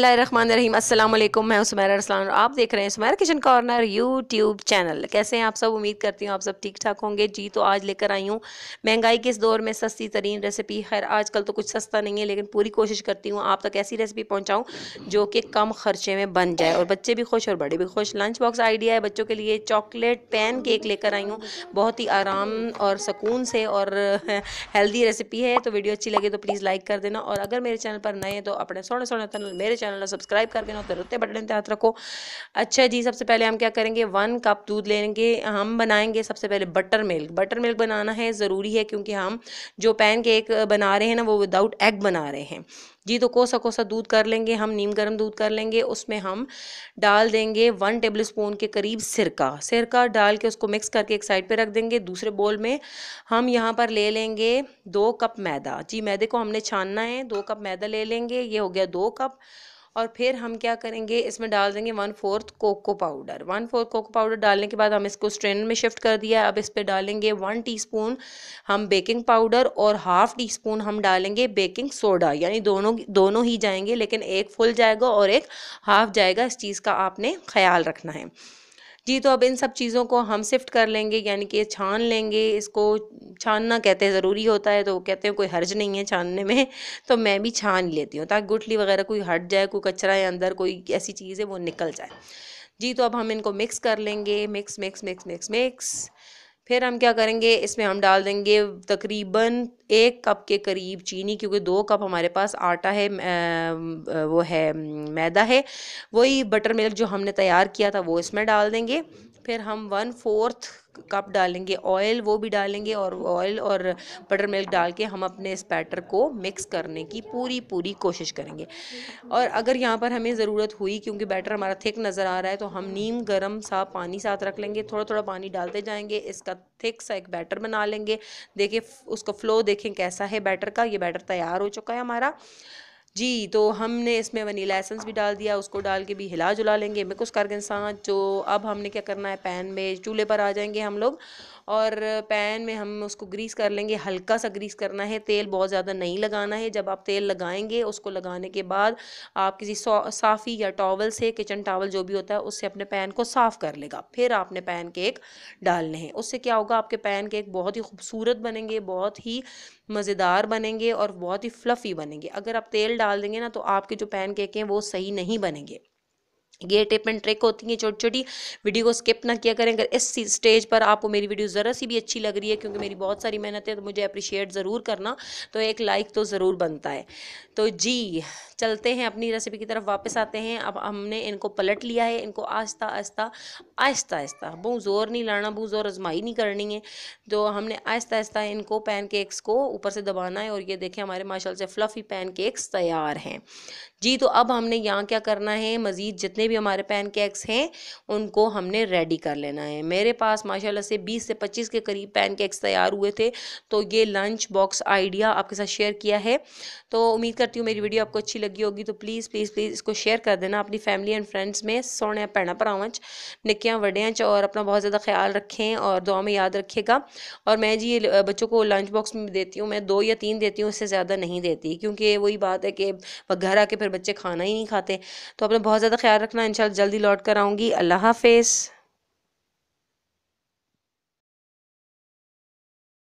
बसमीम अल्लाम मैं सुमैरा रसलान और आप देख रहे हैं Sumaira kitchen corner YouTube channel कैसे हैं आप सब उम्मीद करती हूँ आप सब ठीक ठाक होंगे जी तो आज लेकर आई हूँ महंगाई के इस दौर में सस्ती तरीन रेसिपी खैर आजकल तो कुछ सस्ता नहीं है लेकिन पूरी कोशिश करती हूँ आप तक ऐसी रेसिपी पहुँचाऊँ जो कि कम खर्चे में बन जाए और बच्चे भी खुश और बड़े भी खुश लंच बॉक्स आइडिया है बच्चों के लिए चॉकलेट पैन केक लेकर आई हूँ बहुत ही आराम और सुकून से और हेल्दी रेसिपी है तो वीडियो अच्छी लगे तो प्लीज़ लाइक कर देना और अगर मेरे चैनल पर नए हैं तो अपने सोने सोने मेरे चैनल सब्सक्राइब करके ना जरूरत बटन तहत रखो अच्छा जी सबसे पहले हम क्या करेंगे वन कप दूध लेंगे हम बनाएंगे सबसे पहले बटर मिल्क बटर मिल्क बनाना है ज़रूरी है क्योंकि हम जो पैन केक बना रहे हैं ना वो विदाउट एग बना रहे हैं जी तो कोसा कोसा दूध कर लेंगे हम नीम गर्म दूध कर लेंगे उसमें हम डाल देंगे वन टेबल स्पून के करीब सिरका सिरका डाल के उसको मिक्स करके एक साइड पे रख देंगे दूसरे बोल में हम यहाँ पर ले लेंगे दो कप मैदा जी मैदे को हमने छानना है दो कप मैदा ले लेंगे ये हो गया दो कप और फिर हम क्या करेंगे इसमें डाल देंगे one fourth cocoa powder one fourth cocoa powder डालने के बाद हम इसको स्ट्रेनर में शिफ्ट कर दिया अब इस पर डालेंगे वन टीस्पून हम बेकिंग पाउडर और हाफ टी स्पून हम डालेंगे बेकिंग सोडा यानी दोनों दोनों ही जाएंगे लेकिन एक फुल जाएगा और एक हाफ जाएगा इस चीज़ का आपने ख्याल रखना है जी तो अब इन सब चीज़ों को हम शिफ्ट कर लेंगे यानी कि छान लेंगे इसको छानना कहते हैं ज़रूरी होता है तो वो कहते हैं कोई हर्ज नहीं है छानने में तो मैं भी छान लेती हूँ ताकि गुठली वगैरह कोई हट जाए कोई कचरा या अंदर कोई ऐसी चीज़ है वो निकल जाए जी तो अब हम इनको मिक्स कर लेंगे mix mix mix mix mix फिर हम क्या करेंगे इसमें हम डाल देंगे तकरीबन एक कप के करीब चीनी क्योंकि दो कप हमारे पास आटा है वो है मैदा है वही बटर मिल्क जो हमने तैयार किया था वो इसमें डाल देंगे फिर हम वन फोर्थ कप डालेंगे ऑयल वो भी डालेंगे और ऑयल और बटर मिल्क डाल के हम अपने इस बैटर को मिक्स करने की पूरी पूरी कोशिश करेंगे और अगर यहाँ पर हमें ज़रूरत हुई क्योंकि बैटर हमारा थिक नज़र आ रहा है तो हम नीम गर्म सा पानी साथ रख लेंगे थोड़ा थोड़ा पानी डालते जाएंगे इसका थिक सा एक बैटर बना लेंगे देखिए उसका फ्लो देखें कैसा है बैटर का ये बैटर तैयार हो चुका है हमारा जी तो हमने इसमें वनीला एसेंस भी डाल दिया उसको डाल के भी हिला जुला लेंगे मिक्स करके साथ जो तो अब हमने क्या करना है पैन में चूल्हे पर आ जाएंगे हम लोग और पैन में हम उसको ग्रीस कर लेंगे हल्का सा ग्रीस करना है तेल बहुत ज़्यादा नहीं लगाना है जब आप तेल लगाएंगे उसको लगाने के बाद आप किसी साफ़ी या टॉवल से किचन टावल जो भी होता है उससे अपने पैन को साफ़ कर लेगा फिर आपने पैन केक डालने हैं उससे क्या होगा आपके पैन केक बहुत ही खूबसूरत बनेंगे बहुत ही मज़ेदार बनेंगे और बहुत ही फ्लफ़ी बनेंगे अगर आप तेल डाल देंगे ना तो आपके जो पैन केक हैं वो सही नहीं बनेंगे ये टिप एंड ट्रिक होती हैं छोटी छोटी वीडियो को स्किप ना किया करें अगर इस स्टेज पर आपको मेरी वीडियो ज़रा सी भी अच्छी लग रही है क्योंकि मेरी बहुत सारी मेहनत है तो मुझे अप्रिशिएट ज़रूर करना तो एक लाइक तो ज़रूर बनता है तो जी चलते हैं अपनी रेसिपी की तरफ वापस आते हैं अब हमने इनको पलट लिया है इनको आहिस्ता आहिस्ता आहिस्ता आहिस्ता बहु ज़ोर नहीं लाना बहु ज़ोर आजमाई नहीं करनी है तो हमने आहिस्ता आहिस्ता इनको पैन केक्स को ऊपर से दबाना है और ये देखें हमारे माशाल्लाह से फ्लफ़ी पैन केक्स तैयार हैं जी तो अब हमने यहाँ क्या करना है मज़ीद जितने भी हमारे पैन केक्स हैं उनको हमने रेडी कर लेना है मेरे पास माशाल्लाह से 20 से 25 के करीब पैन केक्स तैयार हुए थे तो ये लंच बॉक्स आइडिया आपके साथ शेयर किया है तो उम्मीद करती हूँ मेरी वीडियो आपको अच्छी लगी होगी तो प्लीज़ प्लीज़ प्लीज़ इसको शेयर कर देना अपनी फैमिली एंड फ्रेंड्स में सोने भैन भराव निक्कियाँ वड्डियाँ और अपना बहुत ज़्यादा ख्याल रखें और दुआ में याद रखेगा और मैं जी बच्चों को लंच बॉक्स में देती हूँ मैं दो या तीन देती हूँ इससे ज़्यादा नहीं देती क्योंकि वही बात है कि घर आके फिर बच्चे खाना ही नहीं खाते तो अपना बहुत ज़्यादा ख्याल रखना मैं इंशाल्लाह जल्दी लौट कर आऊँगी अल्लाह हाफिज़